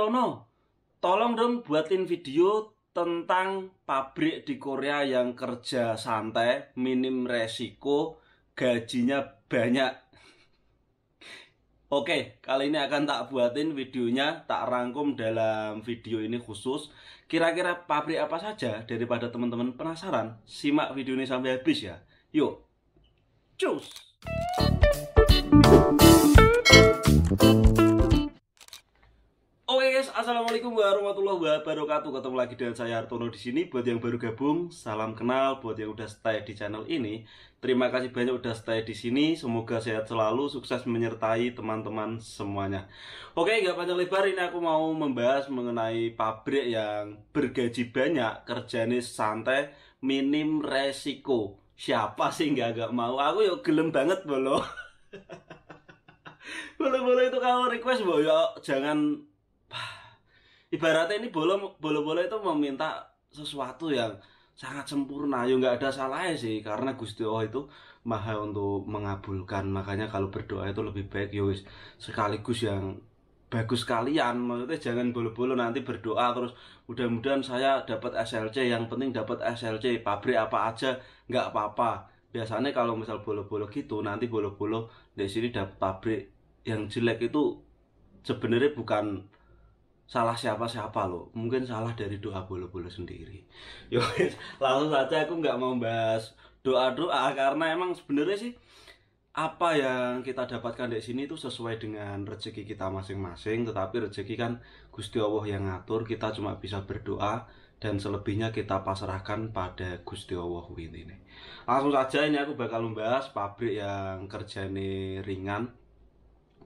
Hartono, tolong dong buatin video tentang pabrik di Korea yang kerja santai, minim resiko, gajinya banyak. Oke, kali ini akan tak buatin videonya, tak rangkum dalam video ini khusus. Kira-kira pabrik apa saja daripada teman-teman penasaran? Simak video ini sampai habis ya. Yuk, cus! Assalamualaikum warahmatullahi wabarakatuh. Ketemu lagi dengan saya Hartono di sini. Buat yang baru gabung, salam kenal. Buat yang udah stay di channel ini, terima kasih banyak udah stay di sini. Semoga sehat selalu, sukses menyertai teman-teman semuanya. Oke, nggak panjang lebar. Ini aku mau membahas mengenai pabrik yang bergaji banyak, kerjanya santai, minim resiko. Siapa sih nggak agak mau? Aku yuk gelem banget bolo. Boleh-boleh itu kalau request, boyo jangan ibaratnya ini bolo bolo bolo itu meminta sesuatu yang sangat sempurna ya nggak ada salahnya sih karena Gusti Allah itu maha untuk mengabulkan makanya kalau berdoa itu lebih baik ya wis sekaligus yang bagus sekalian, maksudnya jangan bolo-bolo nanti berdoa terus mudah-mudahan saya dapat SLC yang penting dapat SLC pabrik apa aja nggak apa-apa biasanya kalau misal bolo-bolo gitu nanti bolo-bolo di sini dapat pabrik yang jelek itu sebenarnya bukan salah siapa-siapa loh mungkin salah dari doa bolo-bolo sendiri yo langsung saja aku nggak mau bahas doa-doa karena emang sebenarnya sih apa yang kita dapatkan dari sini itu sesuai dengan rezeki kita masing-masing tetapi rezeki kan Gusti Allah yang ngatur kita cuma bisa berdoa dan selebihnya kita pasrahkan pada Gusti Allah ini langsung saja ini aku bakal membahas pabrik yang kerjanya ringan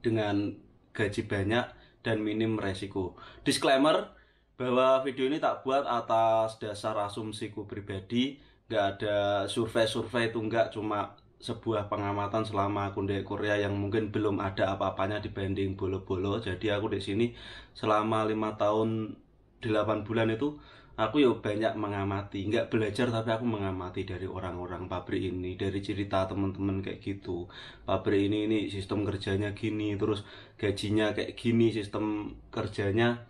dengan gaji banyak dan minim resiko. Disclaimer bahwa video ini tak buat atas dasar asumsiku pribadi, nggak ada survei-survei itu nggak cuma sebuah pengamatan selama aku di Korea yang mungkin belum ada apa-apanya dibanding bolo-bolo. Jadi aku di sini selama lima tahun 8 bulan itu aku ya banyak mengamati nggak belajar tapi aku mengamati dari orang-orang pabrik ini dari cerita teman-teman kayak gitu pabrik ini ini sistem kerjanya gini terus gajinya kayak gini sistem kerjanya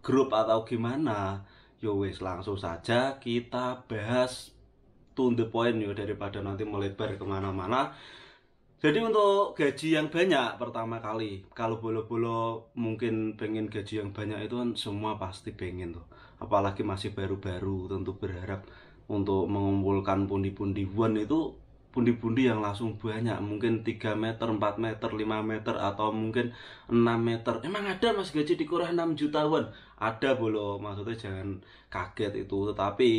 grup atau gimana yo wes langsung saja kita bahas to the point yo daripada nanti melebar kemana-mana jadi untuk gaji yang banyak pertama kali, kalau bolo-bolo mungkin pengen gaji yang banyak itu kan semua pasti pengen tuh. Apalagi masih baru-baru tentu berharap untuk mengumpulkan pundi-pundi won itu pundi-pundi yang langsung banyak mungkin 3 meter 4 meter 5 meter atau mungkin 6 meter emang ada mas gaji di kurang 6 won ada bolo maksudnya jangan kaget itu tetapi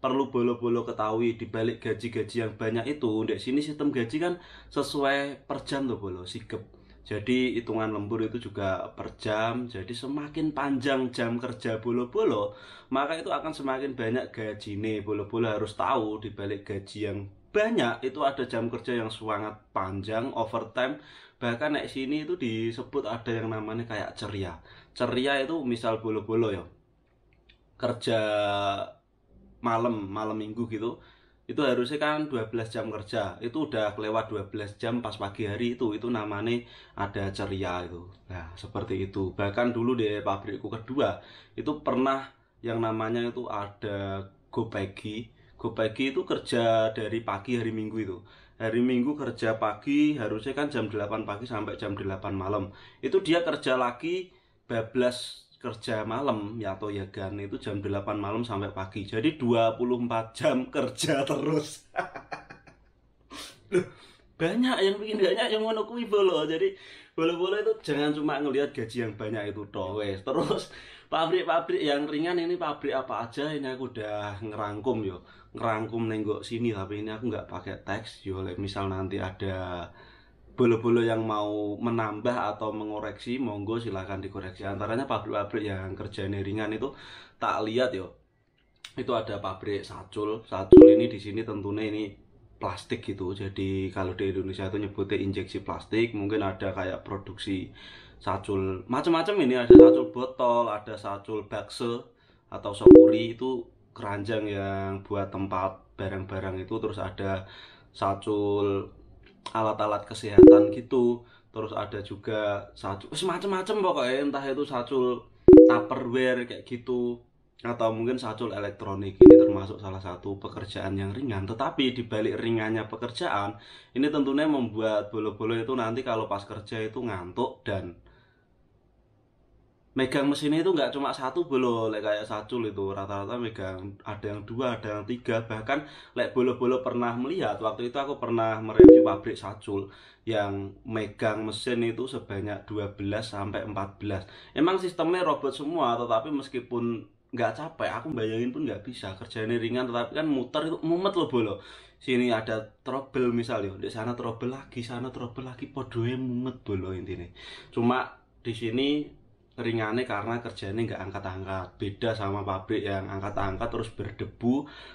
perlu bolo-bolo ketahui di balik gaji-gaji yang banyak itu di sini sistem gaji kan sesuai per jam tuh bolo sikep jadi hitungan lembur itu juga per jam jadi semakin panjang jam kerja bolo-bolo maka itu akan semakin banyak gaji nih bolo-bolo harus tahu di balik gaji yang banyak itu ada jam kerja yang sangat panjang overtime bahkan naik sini itu disebut ada yang namanya kayak ceria ceria itu misal bolo-bolo ya kerja malam malam minggu gitu itu harusnya kan 12 jam kerja itu udah kelewat 12 jam pas pagi hari itu itu namanya ada ceria itu nah seperti itu bahkan dulu di pabrikku kedua itu pernah yang namanya itu ada go pagi Gopagi itu kerja dari pagi hari Minggu itu. Hari Minggu kerja pagi harusnya kan jam 8 pagi sampai jam 8 malam. Itu dia kerja lagi bablas kerja malam ya atau ya yagan itu jam 8 malam sampai pagi. Jadi 24 jam kerja terus. banyak yang bikin banyak yang ngono kuwi bolo. Jadi bolo-bolo itu jangan cuma ngelihat gaji yang banyak itu toh Terus pabrik-pabrik yang ringan ini pabrik apa aja ini aku udah ngerangkum yo ngerangkum nenggok sini tapi ini aku nggak pakai teks Yolek misal nanti ada bolo-bolo yang mau menambah atau mengoreksi monggo silahkan dikoreksi antaranya pabrik-pabrik yang kerjanya ringan itu tak lihat yo itu ada pabrik sacul sacul ini di sini tentunya ini plastik gitu jadi kalau di Indonesia itu nyebutnya injeksi plastik mungkin ada kayak produksi sacul macam-macam ini ada sacul botol ada sacul bakso atau sokuri itu keranjang yang buat tempat barang-barang itu terus ada sacul alat-alat kesehatan gitu terus ada juga sacul semacam-macam pokoknya entah itu sacul tupperware kayak gitu atau mungkin sacul elektronik ini termasuk salah satu pekerjaan yang ringan tetapi dibalik ringannya pekerjaan ini tentunya membuat bolo-bolo itu nanti kalau pas kerja itu ngantuk dan megang mesinnya itu nggak cuma satu bolo lek kayak sacul itu rata-rata megang ada yang dua ada yang tiga bahkan lek bolo-bolo pernah melihat waktu itu aku pernah mereview pabrik sacul yang megang mesin itu sebanyak 12 sampai 14 emang sistemnya robot semua tetapi meskipun nggak capek aku bayangin pun nggak bisa kerjanya ringan tetapi kan muter itu mumet loh bolo sini ada trouble misalnya di sana trouble lagi sana trouble lagi podoe mumet bolo intinya cuma di sini ringane karena kerjanya nggak angkat-angkat beda sama pabrik yang angkat-angkat terus berdebu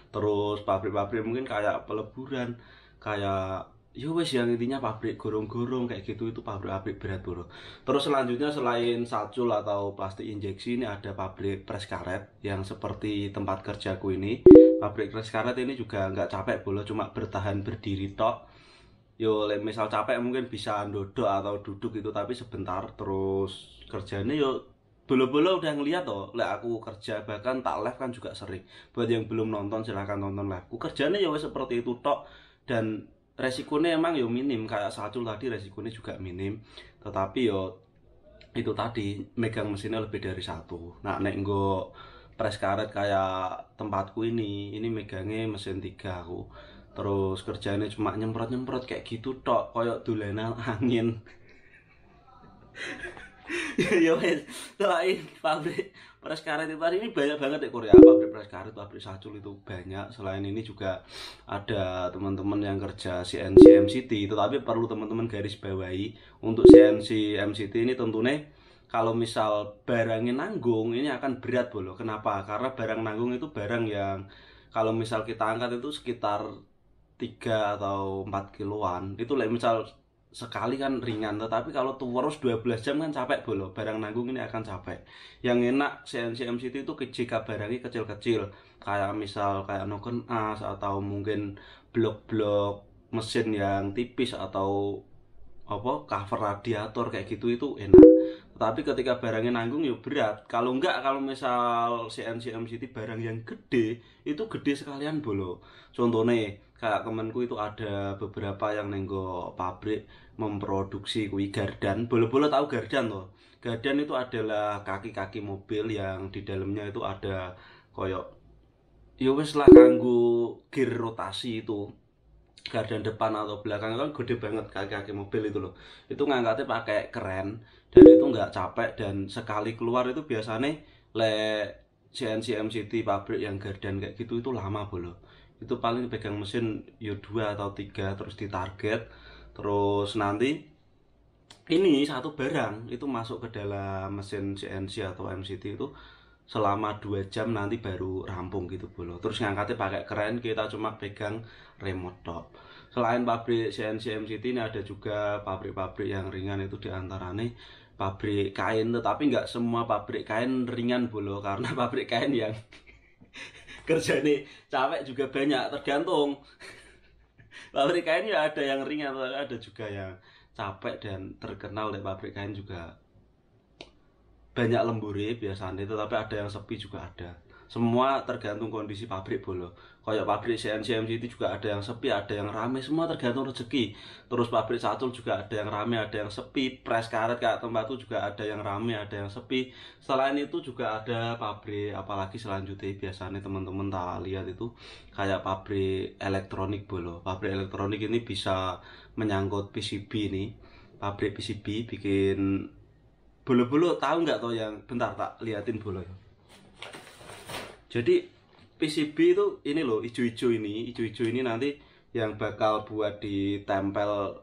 terus pabrik-pabrik mungkin kayak peleburan kayak ya wes yang intinya pabrik gorong-gorong kayak gitu itu pabrik-pabrik berat bro terus selanjutnya selain sacul atau plastik injeksi ini ada pabrik pres karet yang seperti tempat kerjaku ini pabrik pres karet ini juga nggak capek boleh cuma bertahan berdiri tok yo misal capek mungkin bisa duduk atau duduk gitu, tapi sebentar terus kerjanya yo bolo-bolo udah ngeliat toh lah aku kerja bahkan tak live kan juga sering buat yang belum nonton silahkan nonton live aku kerjanya ya seperti itu tok dan resikonya emang yo minim kayak satu tadi resikonya juga minim tetapi yo itu tadi megang mesinnya lebih dari satu nah nek go press karet kayak tempatku ini ini megangnya mesin tiga aku terus kerjanya cuma nyemprot nyemprot kayak gitu tok koyok dolanan angin ya, ya wes selain pabrik pres karet itu hari ini banyak banget ya Korea pabrik pres karet pabrik sacul itu banyak selain ini juga ada teman-teman yang kerja CNC MCT tetapi perlu teman-teman garis bawahi untuk CNC MCT ini tentunya kalau misal barangnya nanggung ini akan berat bolo kenapa karena barang nanggung itu barang yang kalau misal kita angkat itu sekitar tiga atau empat kiloan itu like misal sekali kan ringan tetapi kalau terus 12 jam kan capek bolo barang nanggung ini akan capek yang enak cnc mct itu ke jika barangnya kecil-kecil kayak misal kayak noken as atau mungkin blok-blok mesin yang tipis atau apa cover radiator kayak gitu itu enak tapi ketika barangnya nanggung ya berat kalau enggak kalau misal cnc mct barang yang gede itu gede sekalian bolo contohnya kayak temenku itu ada beberapa yang nenggo pabrik memproduksi kui gardan boleh-boleh tahu gardan loh gardan itu adalah kaki-kaki mobil yang di dalamnya itu ada koyok ya wes lah ganggu gear rotasi itu gardan depan atau belakang itu kan gede banget kaki-kaki mobil itu loh itu ngangkatnya pakai keren dan itu nggak capek dan sekali keluar itu biasanya le CNC MCT pabrik yang garden kayak gitu itu lama bolo itu paling pegang mesin yo ya dua atau tiga terus di target terus nanti ini satu barang itu masuk ke dalam mesin CNC atau MCT itu selama dua jam nanti baru rampung gitu bolo terus ngangkatnya pakai keren kita cuma pegang remote top selain pabrik CNC MCT ini ada juga pabrik-pabrik yang ringan itu diantaranya pabrik kain tetapi nggak semua pabrik kain ringan bolo karena pabrik kain yang kerja ini capek juga banyak tergantung pabrik kain ya ada yang ringan ada juga yang capek dan terkenal di pabrik kain juga banyak lemburi biasanya tetapi ada yang sepi juga ada semua tergantung kondisi pabrik bolo kayak pabrik CNC itu juga ada yang sepi ada yang rame semua tergantung rezeki terus pabrik satu juga ada yang rame ada yang sepi press karet kayak tempat itu juga ada yang rame ada yang sepi selain itu juga ada pabrik apalagi selanjutnya biasanya teman-teman tak lihat itu kayak pabrik elektronik bolo pabrik elektronik ini bisa menyangkut PCB ini pabrik PCB bikin bolo-bolo tahu nggak tuh yang bentar tak liatin bolo ya jadi PCB itu ini loh hijau hijau ini hijau hijau ini nanti yang bakal buat ditempel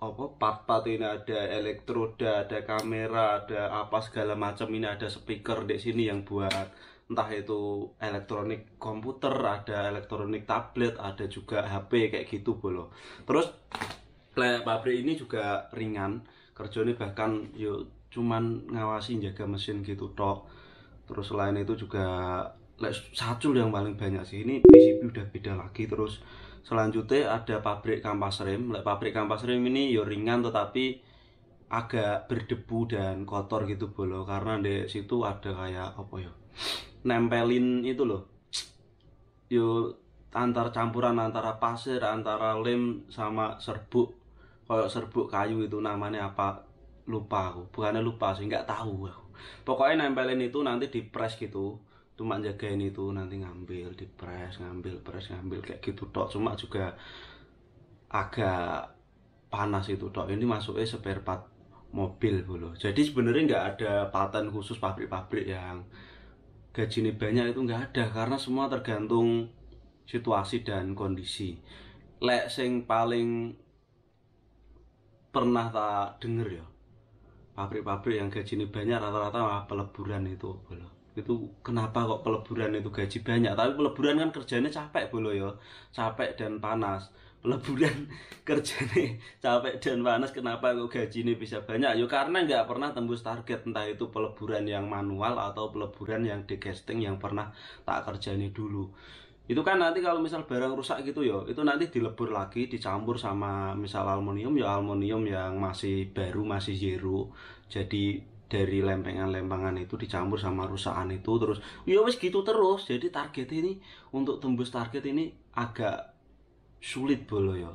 apa part-part ini ada elektroda ada kamera ada apa segala macam ini ada speaker di sini yang buat entah itu elektronik komputer ada elektronik tablet ada juga HP kayak gitu bolo terus pabrik ini juga ringan kerjanya bahkan yuk cuman ngawasin jaga mesin gitu tok terus selain itu juga like, sacul yang paling banyak sih ini PCB udah beda lagi terus selanjutnya ada pabrik kampas rem like, pabrik kampas rem ini yo ya ringan tetapi agak berdebu dan kotor gitu bolo karena di situ ada kayak apa ya nempelin itu loh yo antar campuran antara pasir antara lem sama serbuk kalau serbuk kayu itu namanya apa lupa aku bukannya lupa sih nggak tahu aku pokoknya nempelin itu nanti di press gitu cuma jagain itu nanti ngambil di press ngambil press ngambil kayak gitu tok cuma juga agak panas itu tok ini masuknya spare part mobil dulu jadi sebenarnya nggak ada paten khusus pabrik-pabrik yang gaji ini banyak itu nggak ada karena semua tergantung situasi dan kondisi lek sing paling pernah tak denger ya pabrik-pabrik yang gaji ini banyak rata-rata peleburan itu bolo itu kenapa kok peleburan itu gaji banyak tapi peleburan kan kerjanya capek bolo ya capek dan panas peleburan kerjanya capek dan panas kenapa kok gaji ini bisa banyak yo ya karena nggak pernah tembus target entah itu peleburan yang manual atau peleburan yang digesting yang pernah tak kerjanya dulu itu kan nanti kalau misal barang rusak gitu ya itu nanti dilebur lagi dicampur sama misal aluminium ya aluminium yang masih baru masih zero jadi dari lempengan-lempengan itu dicampur sama rusaan itu terus ya wis gitu terus jadi target ini untuk tembus target ini agak sulit bolo ya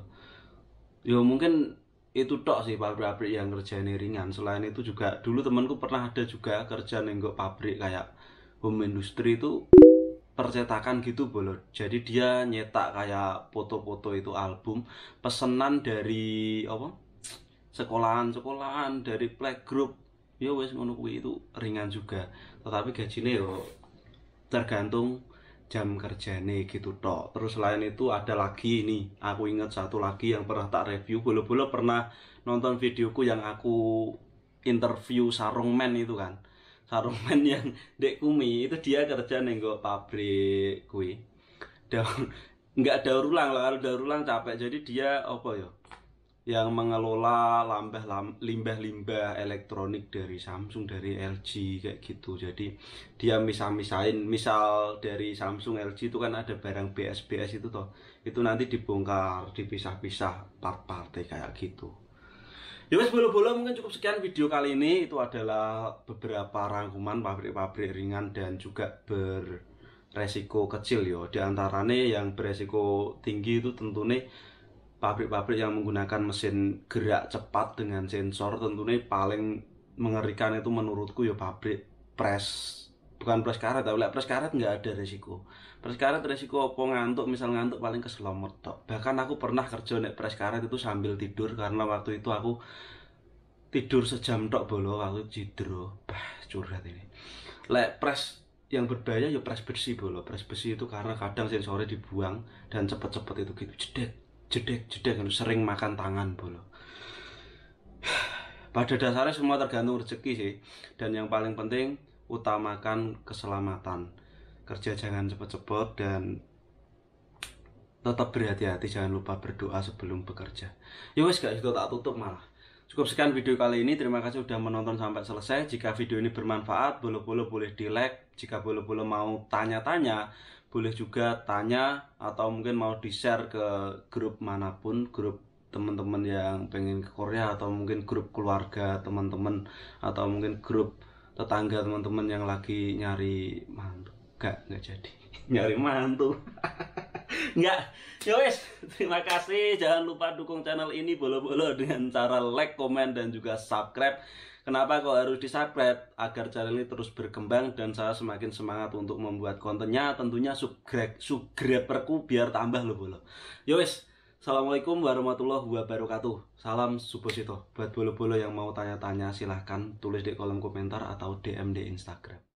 ya mungkin itu tok sih pabrik-pabrik yang kerjaan ringan selain itu juga dulu temanku pernah ada juga kerja nenggok pabrik kayak home industry itu percetakan gitu bolo jadi dia nyetak kayak foto-foto itu album pesenan dari apa sekolahan-sekolahan dari playgroup ya wes ngono kuwi itu ringan juga tetapi gajinya yo tergantung jam nih gitu toh. terus selain itu ada lagi ini aku ingat satu lagi yang pernah tak review bolo-bolo pernah nonton videoku yang aku interview sarung men itu kan sarung men yang dek kumi itu dia kerja nenggo pabrik kue daun nggak daur ulang lah kalau daur ulang capek jadi dia apa ya yang mengelola limbah-limbah elektronik dari Samsung, dari LG kayak gitu. Jadi dia misah-misahin, misal dari Samsung, LG itu kan ada barang BS-BS itu toh. Itu nanti dibongkar, dipisah-pisah part-partnya kayak gitu. Ya wes bolo-bolo mungkin cukup sekian video kali ini. Itu adalah beberapa rangkuman pabrik-pabrik ringan dan juga ber kecil yo. Di yang beresiko tinggi itu tentu nih pabrik-pabrik yang menggunakan mesin gerak cepat dengan sensor tentunya paling mengerikan itu menurutku ya pabrik press bukan press karet tapi lek press karet nggak ada resiko press karet resiko apa ngantuk misal ngantuk paling ke tok bahkan aku pernah kerja naik press karet itu sambil tidur karena waktu itu aku tidur sejam tok bolo aku jidro bah curhat ini lek press yang berbahaya ya press bersih bolo press bersih itu karena kadang sensornya dibuang dan cepet-cepet itu gitu jedek jedek-jedek kan sering makan tangan bolo pada dasarnya semua tergantung rezeki sih dan yang paling penting utamakan keselamatan kerja jangan cepet-cepet dan tetap berhati-hati jangan lupa berdoa sebelum bekerja ya wes guys itu tak tutup malah cukup sekian video kali ini terima kasih sudah menonton sampai selesai jika video ini bermanfaat bolo-bolo boleh di like jika bolo-bolo mau tanya-tanya boleh juga tanya atau mungkin mau di share ke grup manapun grup teman-teman yang pengen ke Korea atau mungkin grup keluarga teman-teman atau mungkin grup tetangga teman-teman yang lagi nyari mantu gak nggak jadi nyari mantu Enggak. Ya wis, terima kasih. Jangan lupa dukung channel ini bolo-bolo dengan cara like, komen dan juga subscribe. Kenapa kok harus di-subscribe? Agar channel ini terus berkembang dan saya semakin semangat untuk membuat kontennya. Tentunya subscribe subscriberku biar tambah loh bolo. Ya wis. Assalamualaikum warahmatullahi wabarakatuh Salam Subosito Buat bolo-bolo yang mau tanya-tanya silahkan tulis di kolom komentar atau DM di Instagram